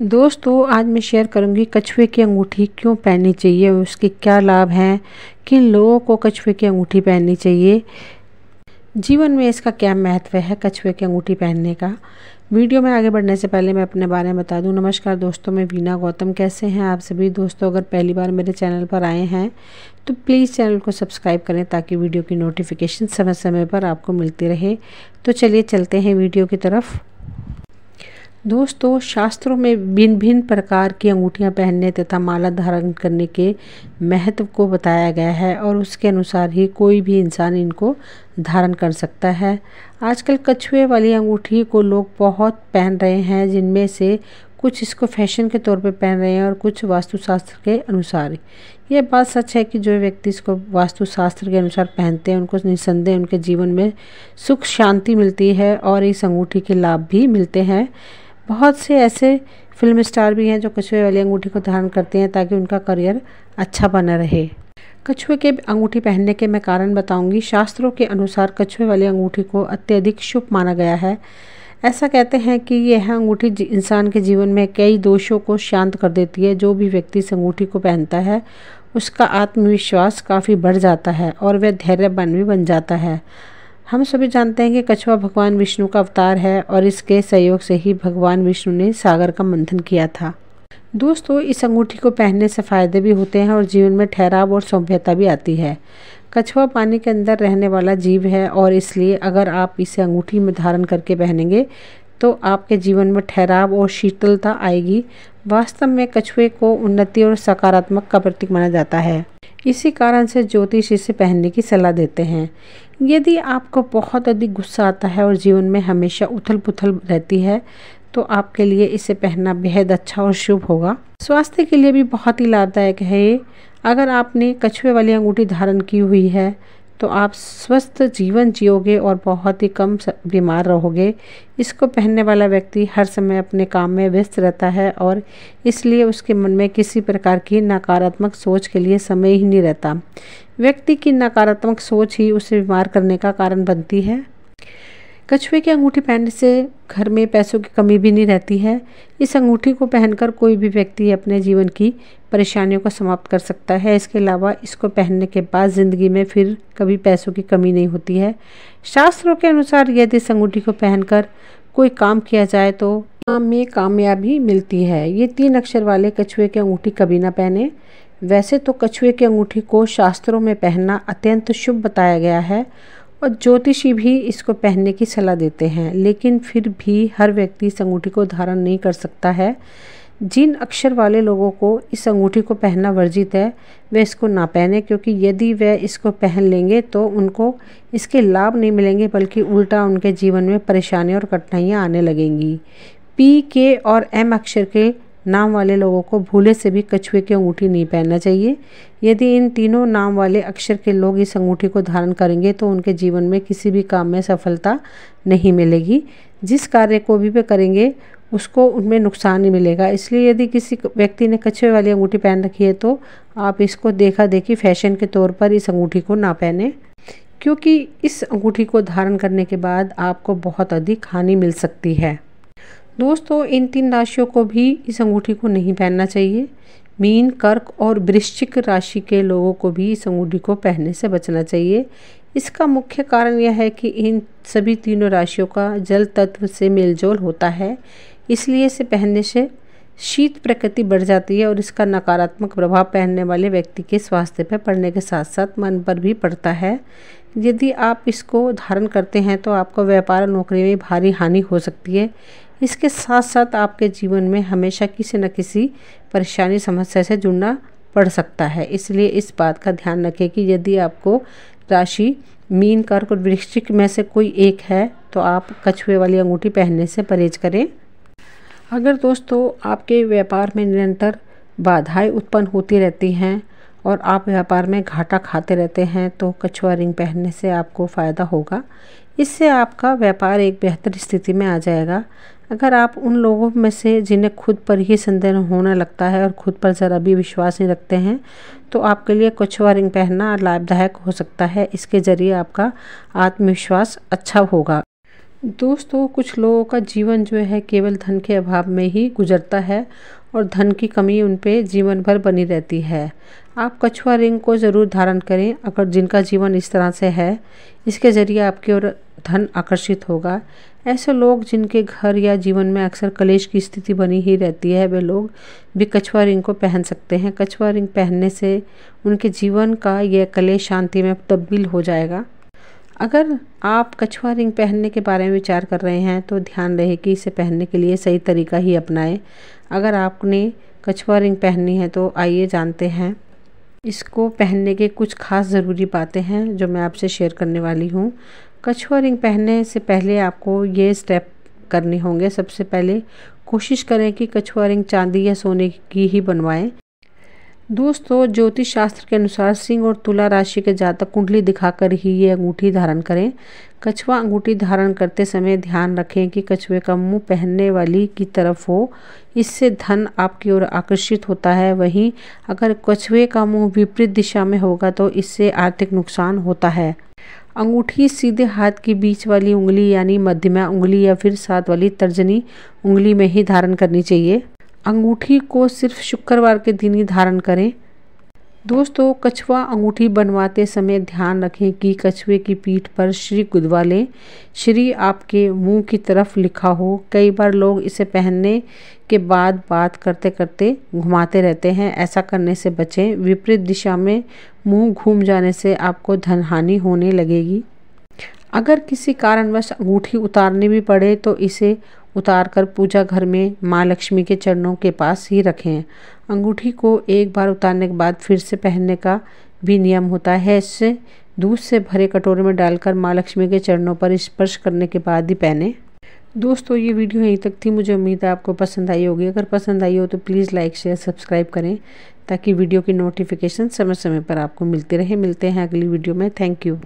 दोस्तों आज मैं शेयर करूंगी कछुए की अंगूठी क्यों पहननी चाहिए और उसके क्या लाभ हैं किन लोगों को कछुए की अंगूठी पहननी चाहिए जीवन में इसका क्या महत्व है कछुए की अंगूठी पहनने का वीडियो में आगे बढ़ने से पहले मैं अपने बारे में बता दूं नमस्कार दोस्तों मैं वीना गौतम कैसे हैं आप सभी दोस्तों अगर पहली बार मेरे चैनल पर आए हैं तो प्लीज़ चैनल को सब्सक्राइब करें ताकि वीडियो की नोटिफिकेशन समय समय पर आपको मिलती रहे तो चलिए चलते हैं वीडियो की तरफ दोस्तों शास्त्रों में भिन्न भिन्न प्रकार की अंगूठियाँ पहनने तथा माला धारण करने के महत्व को बताया गया है और उसके अनुसार ही कोई भी इंसान इनको धारण कर सकता है आजकल कछुए वाली अंगूठी को लोग बहुत पहन रहे हैं जिनमें से कुछ इसको फैशन के तौर पे पहन रहे हैं और कुछ वास्तुशास्त्र के अनुसार यह बात सच है कि जो व्यक्ति इसको वास्तुशास्त्र के अनुसार पहनते हैं उनको निसंदेह उनके जीवन में सुख शांति मिलती है और इस अंगूठी के लाभ भी मिलते हैं बहुत से ऐसे फिल्म स्टार भी हैं जो कछुए वाली अंगूठी को धारण करते हैं ताकि उनका करियर अच्छा बना रहे कछुए के अंगूठी पहनने के मैं कारण बताऊंगी शास्त्रों के अनुसार कछुए वाली अंगूठी को अत्यधिक शुभ माना गया है ऐसा कहते हैं कि यह अंगूठी इंसान के जीवन में कई दोषों को शांत कर देती है जो भी व्यक्ति इस अंगूठी को पहनता है उसका आत्मविश्वास काफ़ी बढ़ जाता है और वह धैर्यवान भी बन जाता है हम सभी जानते हैं कि कछुआ भगवान विष्णु का अवतार है और इसके सहयोग से ही भगवान विष्णु ने सागर का मंथन किया था दोस्तों इस अंगूठी को पहनने से फ़ायदे भी होते हैं और जीवन में ठहराव और सभ्यता भी आती है कछुआ पानी के अंदर रहने वाला जीव है और इसलिए अगर आप इसे अंगूठी में धारण करके पहनेंगे तो आपके जीवन में ठहराव और शीतलता आएगी वास्तव में कछुए को उन्नति और सकारात्मक का प्रतीक माना जाता है इसी कारण से ज्योतिष इसे पहनने की सलाह देते हैं यदि आपको बहुत अधिक गुस्सा आता है और जीवन में हमेशा उथल पुथल रहती है तो आपके लिए इसे पहनना बेहद अच्छा और शुभ होगा स्वास्थ्य के लिए भी बहुत ही लाभदायक है ये अगर आपने कछुए वाली अंगूठी धारण की हुई है तो आप स्वस्थ जीवन जियोगे और बहुत ही कम बीमार रहोगे इसको पहनने वाला व्यक्ति हर समय अपने काम में व्यस्त रहता है और इसलिए उसके मन में किसी प्रकार की नकारात्मक सोच के लिए समय ही नहीं रहता व्यक्ति की नकारात्मक सोच ही उसे बीमार करने का कारण बनती है कछुए की अंगूठी पहनने से घर में पैसों की कमी भी नहीं रहती है इस अंगूठी को पहनकर कोई भी व्यक्ति अपने जीवन की परेशानियों को समाप्त कर सकता है इसके अलावा इसको पहनने के बाद ज़िंदगी में फिर कभी पैसों की कमी नहीं होती है शास्त्रों के अनुसार यदि इस अंगूठी को पहनकर कोई काम किया जाए तो काम में कामयाबी मिलती है ये तीन अक्षर वाले कछुए की अंगूठी कभी ना पहने वैसे तो कछुए की अंगूठी को शास्त्रों में पहनना अत्यंत शुभ बताया गया है और ज्योतिषी भी इसको पहनने की सलाह देते हैं लेकिन फिर भी हर व्यक्ति इस अंगूठी को धारण नहीं कर सकता है जिन अक्षर वाले लोगों को इस अंगूठी को पहनना वर्जित है वे इसको ना पहने क्योंकि यदि वे इसको पहन लेंगे तो उनको इसके लाभ नहीं मिलेंगे बल्कि उल्टा उनके जीवन में परेशानियाँ और कठिनाइयाँ आने लगेंगी पी के और एम अक्षर के नाम वाले लोगों को भूले से भी कछुए की अंगूठी नहीं पहनना चाहिए यदि इन तीनों नाम वाले अक्षर के लोग इस अंगूठी को धारण करेंगे तो उनके जीवन में किसी भी काम में सफलता नहीं मिलेगी जिस कार्य को भी वे करेंगे उसको उनमें नुकसान ही मिलेगा इसलिए यदि किसी व्यक्ति ने कछुए वाली अंगूठी पहन रखी है तो आप इसको देखा देखी फैशन के तौर पर इस अंगूठी को ना पहने क्योंकि इस अंगूठी को धारण करने के बाद आपको बहुत अधिक हानि मिल सकती है दोस्तों इन तीन राशियों को भी इस अंगूठी को नहीं पहनना चाहिए मीन कर्क और वृश्चिक राशि के लोगों को भी इस अंगूठी को पहनने से बचना चाहिए इसका मुख्य कारण यह है कि इन सभी तीनों राशियों का जल तत्व से मेलजोल होता है इसलिए इसे पहनने से शीत प्रकृति बढ़ जाती है और इसका नकारात्मक प्रभाव पहनने वाले व्यक्ति के स्वास्थ्य पर पड़ने के साथ साथ मन पर भी पड़ता है यदि आप इसको धारण करते हैं तो आपको व्यापार नौकरी में भारी हानि हो सकती है इसके साथ साथ आपके जीवन में हमेशा किसी न किसी परेशानी समस्या से जुड़ना पड़ सकता है इसलिए इस बात का ध्यान रखें कि यदि आपको राशि मीन कर्क और वृश्चिक में से कोई एक है तो आप कछुए वाली अंगूठी पहनने से परहेज करें अगर दोस्तों आपके व्यापार में निरंतर बाधाएं उत्पन्न होती रहती हैं और आप व्यापार में घाटा खाते रहते हैं तो कछुआ रिंग पहनने से आपको फ़ायदा होगा इससे आपका व्यापार एक बेहतर स्थिति में आ जाएगा अगर आप उन लोगों में से जिन्हें खुद पर ही संदेह होने लगता है और खुद पर ज़रा भी विश्वास नहीं रखते हैं तो आपके लिए कुछ वारिंग पहनना लाभदायक हो सकता है इसके ज़रिए आपका आत्मविश्वास अच्छा होगा दोस्तों कुछ लोगों का जीवन जो है केवल धन के अभाव में ही गुजरता है और धन की कमी उन पर जीवन भर बनी रहती है आप कछुआ रिंग को ज़रूर धारण करें अगर जिनका जीवन इस तरह से है इसके ज़रिए आपकी और धन आकर्षित होगा ऐसे लोग जिनके घर या जीवन में अक्सर कलेश की स्थिति बनी ही रहती है वे लोग भी कछुआ रिंग को पहन सकते हैं कछुआ रिंग पहनने से उनके जीवन का यह कलेश शांति में तब्दील हो जाएगा अगर आप कछुआ रिंग पहनने के बारे में विचार कर रहे हैं तो ध्यान रहे कि इसे पहनने के लिए सही तरीका ही अपनाएं अगर आपने कछुआ रिंग पहननी है तो आइए जानते हैं इसको पहनने के कुछ खास ज़रूरी बातें हैं जो मैं आपसे शेयर करने वाली हूँ कछुआ रिंग पहनने से पहले आपको ये स्टेप करने होंगे सबसे पहले कोशिश करें कि कछुआ रिंग चांदी या सोने की ही बनवाएं दोस्तों ज्योतिष शास्त्र के अनुसार सिंह और तुला राशि के जातक कुंडली दिखाकर ही ये अंगूठी धारण करें कछुआ अंगूठी धारण करते समय ध्यान रखें कि कछुए का मुंह पहनने वाली की तरफ हो इससे धन आपकी ओर आकर्षित होता है वहीं अगर कछुए का मुंह विपरीत दिशा में होगा तो इससे आर्थिक नुकसान होता है अंगूठी सीधे हाथ की बीच वाली उंगली यानी मध्यमा उंगली या फिर साथ वाली तर्जनी उंगली में ही धारण करनी चाहिए अंगूठी को सिर्फ शुक्रवार के दिन ही धारण करें दोस्तों कछुआ अंगूठी बनवाते समय ध्यान रखें कि कछुए की पीठ पर श्री गुदवा लें श्री आपके मुंह की तरफ लिखा हो कई बार लोग इसे पहनने के बाद बात करते करते घुमाते रहते हैं ऐसा करने से बचें विपरीत दिशा में मुंह घूम जाने से आपको धन हानि होने लगेगी अगर किसी कारणवश अंगूठी उतारनी भी पड़े तो इसे उतार कर पूजा घर में माँ लक्ष्मी के चरणों के पास ही रखें अंगूठी को एक बार उतारने के बाद फिर से पहनने का भी नियम होता है इससे दूध से भरे कटोरे में डालकर माँ लक्ष्मी के चरणों पर स्पर्श करने के बाद ही पहने दोस्तों ये वीडियो यहीं तक थी मुझे उम्मीद है आपको पसंद आई होगी अगर पसंद आई हो तो प्लीज़ लाइक शेयर सब्सक्राइब करें ताकि वीडियो की नोटिफिकेशन समय समय पर आपको मिलती रहे मिलते हैं अगली वीडियो में थैंक यू